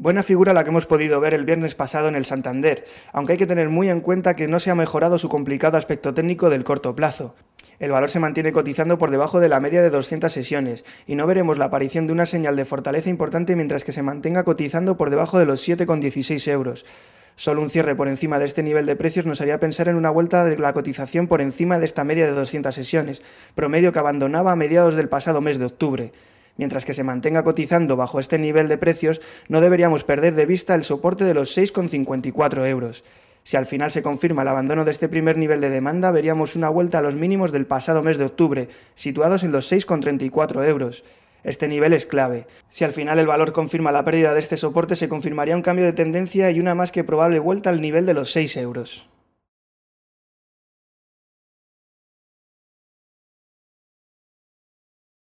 Buena figura la que hemos podido ver el viernes pasado en el Santander, aunque hay que tener muy en cuenta que no se ha mejorado su complicado aspecto técnico del corto plazo. El valor se mantiene cotizando por debajo de la media de 200 sesiones, y no veremos la aparición de una señal de fortaleza importante mientras que se mantenga cotizando por debajo de los 7,16 euros. Solo un cierre por encima de este nivel de precios nos haría pensar en una vuelta de la cotización por encima de esta media de 200 sesiones, promedio que abandonaba a mediados del pasado mes de octubre. Mientras que se mantenga cotizando bajo este nivel de precios, no deberíamos perder de vista el soporte de los 6,54 euros. Si al final se confirma el abandono de este primer nivel de demanda, veríamos una vuelta a los mínimos del pasado mes de octubre, situados en los 6,34 euros. Este nivel es clave. Si al final el valor confirma la pérdida de este soporte, se confirmaría un cambio de tendencia y una más que probable vuelta al nivel de los 6 euros.